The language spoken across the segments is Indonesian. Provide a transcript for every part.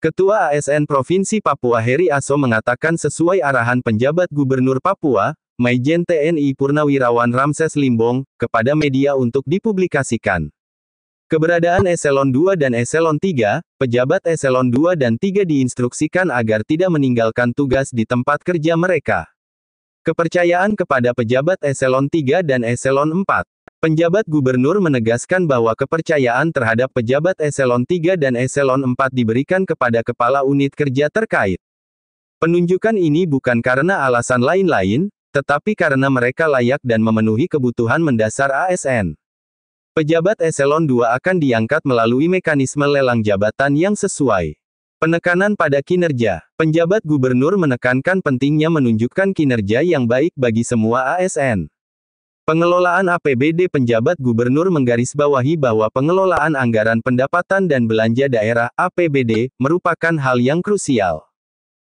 Ketua ASN Provinsi Papua Heri Aso mengatakan sesuai arahan penjabat Gubernur Papua, Maijen TNI Purnawirawan Ramses Limbong, kepada media untuk dipublikasikan. Keberadaan Eselon 2 dan Eselon 3, pejabat Eselon 2 dan 3 diinstruksikan agar tidak meninggalkan tugas di tempat kerja mereka. Kepercayaan kepada pejabat Eselon 3 dan Eselon 4 Penjabat gubernur menegaskan bahwa kepercayaan terhadap pejabat eselon 3 dan eselon 4 diberikan kepada kepala unit kerja terkait. Penunjukan ini bukan karena alasan lain-lain, tetapi karena mereka layak dan memenuhi kebutuhan mendasar ASN. Pejabat eselon 2 akan diangkat melalui mekanisme lelang jabatan yang sesuai. Penekanan pada kinerja. Penjabat gubernur menekankan pentingnya menunjukkan kinerja yang baik bagi semua ASN. Pengelolaan APBD penjabat gubernur menggarisbawahi bahwa pengelolaan anggaran pendapatan dan belanja daerah (APBD) merupakan hal yang krusial.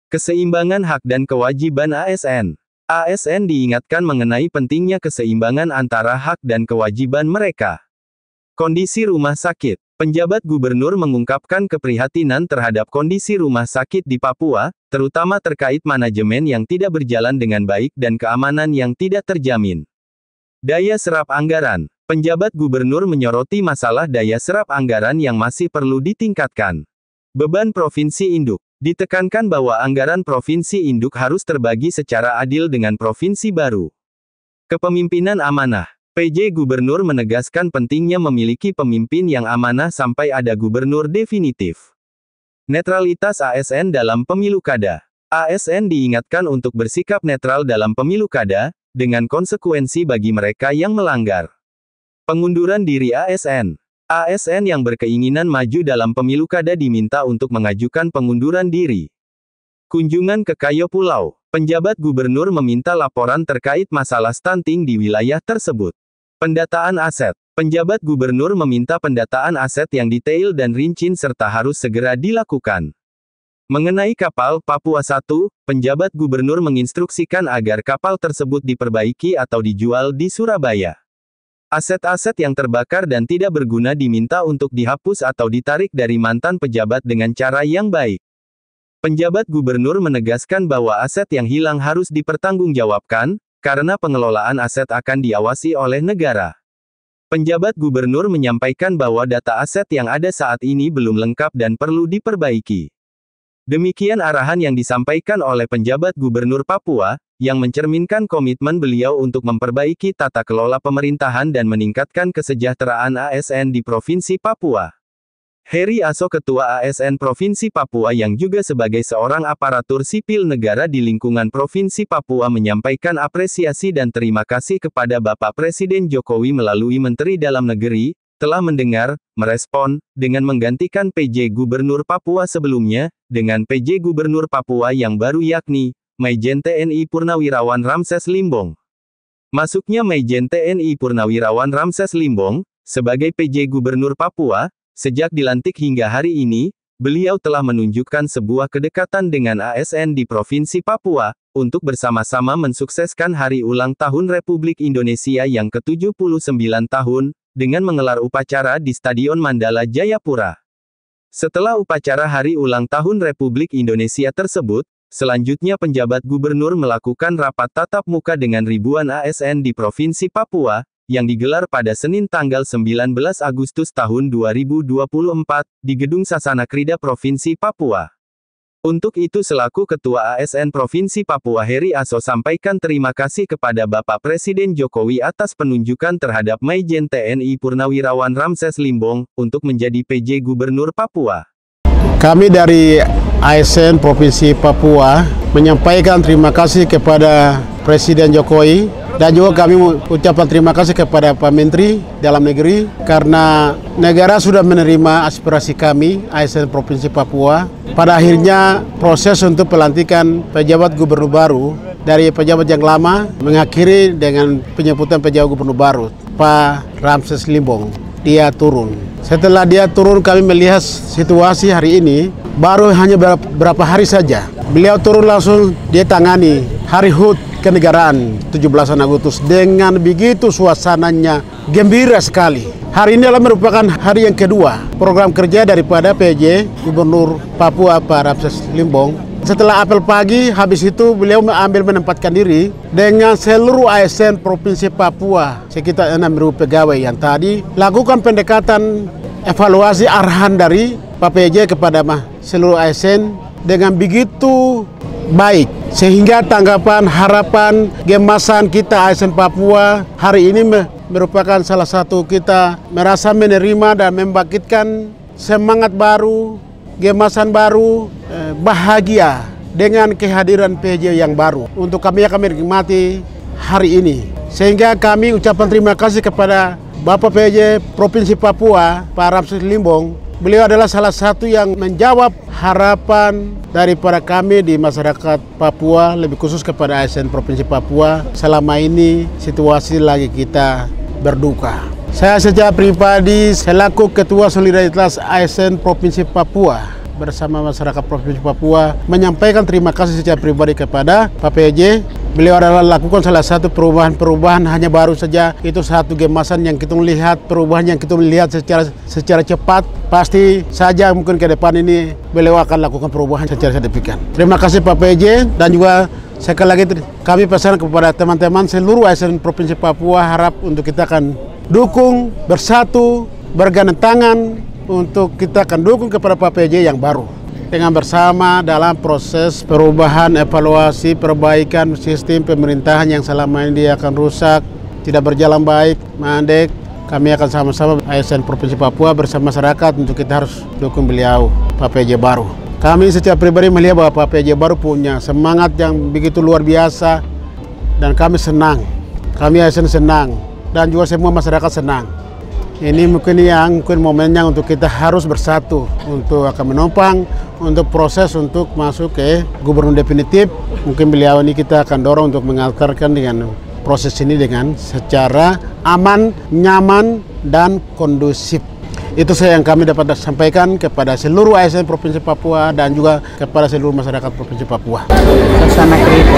Keseimbangan hak dan kewajiban ASN. ASN diingatkan mengenai pentingnya keseimbangan antara hak dan kewajiban mereka. Kondisi rumah sakit. Penjabat gubernur mengungkapkan keprihatinan terhadap kondisi rumah sakit di Papua, terutama terkait manajemen yang tidak berjalan dengan baik dan keamanan yang tidak terjamin. Daya serap anggaran. Penjabat gubernur menyoroti masalah daya serap anggaran yang masih perlu ditingkatkan. Beban provinsi induk. Ditekankan bahwa anggaran provinsi induk harus terbagi secara adil dengan provinsi baru. Kepemimpinan amanah. PJ Gubernur menegaskan pentingnya memiliki pemimpin yang amanah sampai ada gubernur definitif. Netralitas ASN dalam pemilu kada. ASN diingatkan untuk bersikap netral dalam pemilu kada, dengan konsekuensi bagi mereka yang melanggar. Pengunduran diri ASN ASN yang berkeinginan maju dalam pemilu kada diminta untuk mengajukan pengunduran diri. Kunjungan ke Kayo Pulau, penjabat gubernur meminta laporan terkait masalah stunting di wilayah tersebut. Pendataan aset, penjabat gubernur meminta pendataan aset yang detail dan rincin serta harus segera dilakukan. Mengenai kapal Papua 1, penjabat gubernur menginstruksikan agar kapal tersebut diperbaiki atau dijual di Surabaya. Aset-aset yang terbakar dan tidak berguna diminta untuk dihapus atau ditarik dari mantan pejabat dengan cara yang baik. Penjabat gubernur menegaskan bahwa aset yang hilang harus dipertanggungjawabkan, karena pengelolaan aset akan diawasi oleh negara. Penjabat gubernur menyampaikan bahwa data aset yang ada saat ini belum lengkap dan perlu diperbaiki. Demikian arahan yang disampaikan oleh penjabat Gubernur Papua, yang mencerminkan komitmen beliau untuk memperbaiki tata kelola pemerintahan dan meningkatkan kesejahteraan ASN di Provinsi Papua. Heri Aso Ketua ASN Provinsi Papua yang juga sebagai seorang aparatur sipil negara di lingkungan Provinsi Papua menyampaikan apresiasi dan terima kasih kepada Bapak Presiden Jokowi melalui Menteri Dalam Negeri, telah mendengar, merespon, dengan menggantikan PJ Gubernur Papua sebelumnya, dengan PJ Gubernur Papua yang baru yakni, Mayjen TNI Purnawirawan Ramses Limbong. Masuknya Mayjen TNI Purnawirawan Ramses Limbong, sebagai PJ Gubernur Papua, sejak dilantik hingga hari ini, beliau telah menunjukkan sebuah kedekatan dengan ASN di Provinsi Papua, untuk bersama-sama mensukseskan Hari Ulang Tahun Republik Indonesia yang ke-79 tahun, dengan mengelar upacara di Stadion Mandala Jayapura. Setelah upacara hari ulang tahun Republik Indonesia tersebut, selanjutnya penjabat gubernur melakukan rapat tatap muka dengan ribuan ASN di Provinsi Papua, yang digelar pada Senin tanggal 19 Agustus tahun 2024, di Gedung Sasana Krida Provinsi Papua. Untuk itu selaku Ketua ASN Provinsi Papua Heri Aso sampaikan terima kasih kepada Bapak Presiden Jokowi atas penunjukan terhadap Mayjen TNI Purnawirawan Ramses Limbong untuk menjadi PJ Gubernur Papua. Kami dari ASN Provinsi Papua menyampaikan terima kasih kepada Presiden Jokowi dan juga kami ucapkan terima kasih kepada Pak Menteri Dalam Negeri karena negara sudah menerima aspirasi kami ASN Provinsi Papua. Pada akhirnya proses untuk pelantikan pejabat gubernur baru dari pejabat yang lama mengakhiri dengan penyebutan pejabat gubernur baru Pak Ramses Limbong. Dia turun. Setelah dia turun kami melihat situasi hari ini baru hanya berapa hari saja. Beliau turun langsung dia tangani Hari HUT kenegaraan 17 Agustus dengan begitu suasananya gembira sekali. Hari ini adalah merupakan hari yang kedua program kerja daripada PJ Gubernur Papua Pak Rapses Limbong. Setelah apel pagi, habis itu beliau mengambil menempatkan diri dengan seluruh ASN Provinsi Papua sekitar 6.000 pegawai yang tadi lakukan pendekatan evaluasi arahan dari Pak PJ kepada seluruh ASN dengan begitu baik sehingga tanggapan, harapan, gemasan kita ASN Papua hari ini merupakan salah satu kita merasa menerima dan membangkitkan semangat baru, gemasan baru, eh, bahagia dengan kehadiran PJ yang baru. Untuk kami kami menikmati hari ini. Sehingga kami ucapkan terima kasih kepada Bapak PJ Provinsi Papua, Pak Ramsis Limbong. Beliau adalah salah satu yang menjawab harapan dari para kami di masyarakat Papua, lebih khusus kepada ASN Provinsi Papua. Selama ini situasi lagi kita berduka. Saya secara pribadi selaku Ketua Solidaritas ASN Provinsi Papua bersama masyarakat Provinsi Papua menyampaikan terima kasih secara pribadi kepada Pak PJ. Beliau adalah lakukan salah satu perubahan-perubahan hanya baru saja itu satu gemasan yang kita melihat perubahan yang kita melihat secara secara cepat pasti saja mungkin ke depan ini beliau akan lakukan perubahan secara signifikan. Terima kasih Pak PJ dan juga sekali lagi kami pesan kepada teman-teman seluruh ASN Provinsi Papua harap untuk kita akan dukung, bersatu, bergandeng tangan, untuk kita akan dukung kepada Pak PJ yang baru dengan bersama dalam proses perubahan, evaluasi, perbaikan sistem pemerintahan yang selama ini akan rusak, tidak berjalan baik, mandek. Kami akan sama-sama ASN Provinsi Papua bersama masyarakat untuk kita harus dukung beliau, Pak PJ baru. Kami secara pribadi melihat bahwa Pak PJ baru punya semangat yang begitu luar biasa dan kami senang. Kami ASN senang dan juga semua masyarakat senang. Ini mungkin yang mungkin momennya untuk kita harus bersatu untuk akan menopang untuk proses untuk masuk ke gubernur definitif. Mungkin beliau ini kita akan dorong untuk mengantarkan dengan proses ini dengan secara aman, nyaman, dan kondusif. Itu saya yang kami dapat sampaikan kepada seluruh ASN Provinsi Papua dan juga kepada seluruh masyarakat Provinsi Papua. Sesana Kripo.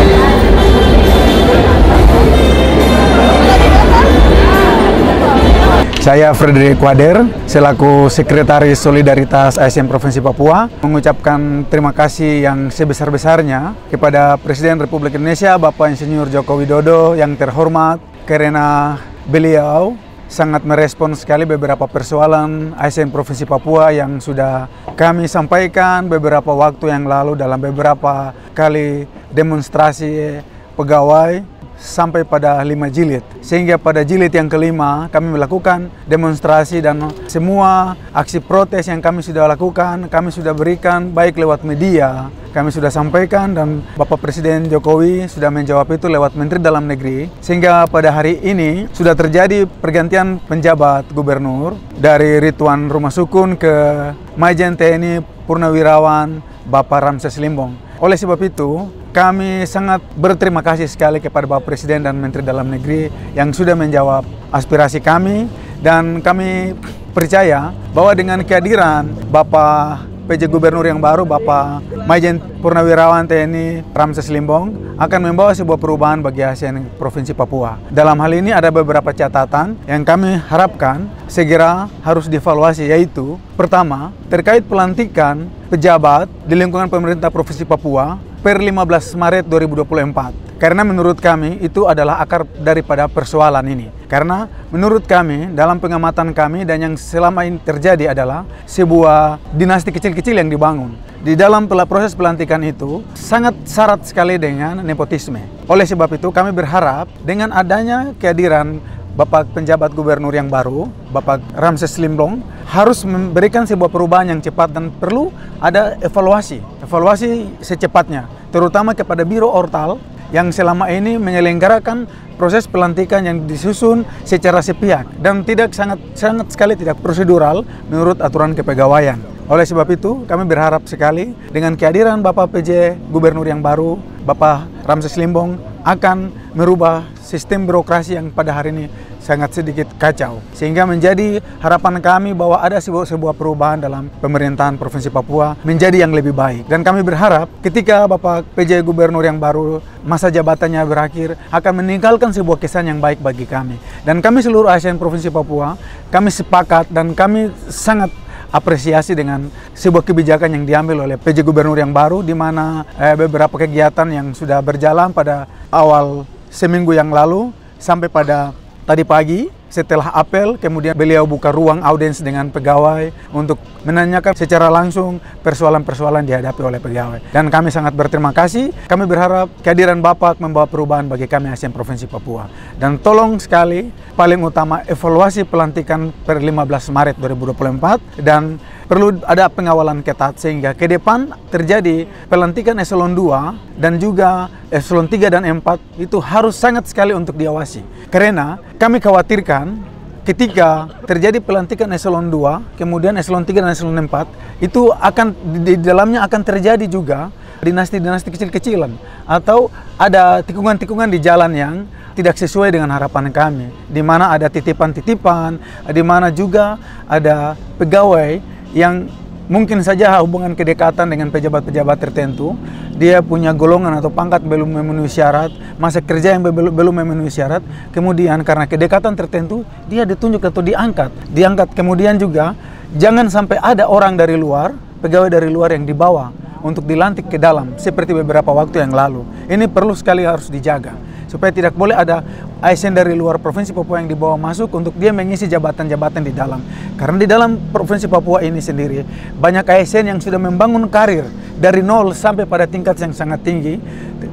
Saya Frederick Wader, selaku Sekretaris Solidaritas ASN e Provinsi Papua, mengucapkan terima kasih yang sebesar-besarnya kepada Presiden Republik Indonesia Bapak Insinyur Joko Widodo yang terhormat karena beliau sangat merespon sekali beberapa persoalan ASN e Provinsi Papua yang sudah kami sampaikan beberapa waktu yang lalu dalam beberapa kali demonstrasi pegawai sampai pada lima jilid. Sehingga pada jilid yang kelima kami melakukan demonstrasi dan semua aksi protes yang kami sudah lakukan, kami sudah berikan baik lewat media, kami sudah sampaikan dan Bapak Presiden Jokowi sudah menjawab itu lewat Menteri Dalam Negeri. Sehingga pada hari ini sudah terjadi pergantian penjabat gubernur dari Rituan Rumah Sukun ke Majen TNI Purnawirawan Bapak Ramses Limbong. Oleh sebab itu, kami sangat berterima kasih sekali kepada Bapak Presiden dan Menteri Dalam Negeri yang sudah menjawab aspirasi kami dan kami percaya bahwa dengan kehadiran Bapak PJ Gubernur yang baru Bapak Majen Purnawirawan TNI Ramses Limbong akan membawa sebuah perubahan bagi ASN Provinsi Papua. Dalam hal ini ada beberapa catatan yang kami harapkan segera harus dievaluasi yaitu pertama terkait pelantikan pejabat di lingkungan pemerintah Provinsi Papua per 15 Maret 2024. Karena menurut kami itu adalah akar daripada persoalan ini. Karena menurut kami dalam pengamatan kami dan yang selama ini terjadi adalah sebuah dinasti kecil-kecil yang dibangun. Di dalam proses pelantikan itu sangat syarat sekali dengan nepotisme. Oleh sebab itu kami berharap dengan adanya kehadiran Bapak penjabat gubernur yang baru, Bapak Ramses Limblong, harus memberikan sebuah perubahan yang cepat dan perlu ada evaluasi. Evaluasi secepatnya, terutama kepada Biro Ortal yang selama ini menyelenggarakan proses pelantikan yang disusun secara sepihak dan tidak sangat sangat sekali tidak prosedural menurut aturan kepegawaian. Oleh sebab itu, kami berharap sekali dengan kehadiran Bapak PJ Gubernur yang baru, Bapak Ramses Limbong akan merubah sistem birokrasi yang pada hari ini sangat sedikit kacau. Sehingga menjadi harapan kami bahwa ada sebuah, sebuah perubahan dalam pemerintahan Provinsi Papua menjadi yang lebih baik. Dan kami berharap ketika Bapak PJ Gubernur yang baru masa jabatannya berakhir akan meninggalkan sebuah kesan yang baik bagi kami. Dan kami seluruh ASN Provinsi Papua, kami sepakat dan kami sangat apresiasi dengan sebuah kebijakan yang diambil oleh PJ Gubernur yang baru di mana eh, beberapa kegiatan yang sudah berjalan pada awal seminggu yang lalu sampai pada tadi pagi setelah apel, kemudian beliau buka ruang audiens dengan pegawai untuk menanyakan secara langsung persoalan-persoalan dihadapi oleh pegawai. Dan kami sangat berterima kasih. Kami berharap kehadiran Bapak membawa perubahan bagi kami ASEAN Provinsi Papua. Dan tolong sekali, paling utama evaluasi pelantikan per 15 Maret 2024 dan perlu ada pengawalan ketat sehingga ke depan terjadi pelantikan eselon 2 dan juga eselon 3 dan 4 itu harus sangat sekali untuk diawasi. Karena kami khawatirkan ketiga ketika terjadi pelantikan eselon 2, kemudian eselon 3 dan eselon 4, itu akan di dalamnya akan terjadi juga dinasti-dinasti kecil-kecilan atau ada tikungan-tikungan di jalan yang tidak sesuai dengan harapan kami, di mana ada titipan-titipan, di mana juga ada pegawai yang Mungkin saja hubungan kedekatan dengan pejabat-pejabat tertentu, dia punya golongan atau pangkat belum memenuhi syarat, masa kerja yang belum memenuhi syarat, kemudian karena kedekatan tertentu, dia ditunjuk atau diangkat. Diangkat kemudian juga, jangan sampai ada orang dari luar, pegawai dari luar yang dibawa untuk dilantik ke dalam, seperti beberapa waktu yang lalu. Ini perlu sekali harus dijaga supaya tidak boleh ada ASN dari luar provinsi Papua yang dibawa masuk untuk dia mengisi jabatan-jabatan di dalam. Karena di dalam provinsi Papua ini sendiri banyak ASN yang sudah membangun karir dari nol sampai pada tingkat yang sangat tinggi.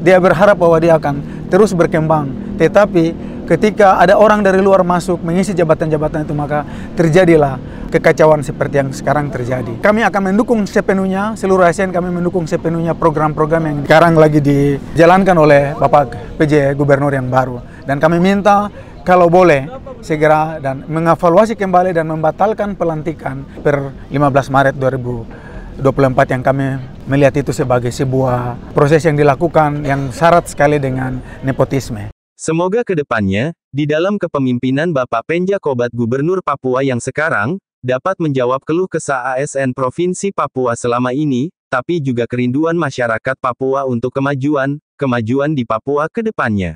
Dia berharap bahwa dia akan terus berkembang. Tetapi ketika ada orang dari luar masuk mengisi jabatan-jabatan itu maka terjadilah kekacauan seperti yang sekarang terjadi. Kami akan mendukung sepenuhnya, seluruh ASN kami mendukung sepenuhnya program-program yang sekarang lagi dijalankan oleh Bapak PJ Gubernur yang baru. Dan kami minta kalau boleh segera dan mengevaluasi kembali dan membatalkan pelantikan per 15 Maret 2024 yang kami melihat itu sebagai sebuah proses yang dilakukan yang syarat sekali dengan nepotisme. Semoga kedepannya, di dalam kepemimpinan Bapak Penja Kobat Gubernur Papua yang sekarang, dapat menjawab keluh kesah ASN Provinsi Papua selama ini, tapi juga kerinduan masyarakat Papua untuk kemajuan, kemajuan di Papua ke depannya.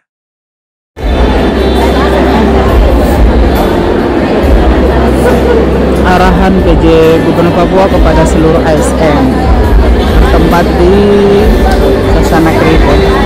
Arahan PJ Gubernur Papua kepada seluruh ASN bertempat di Sasana Kripot.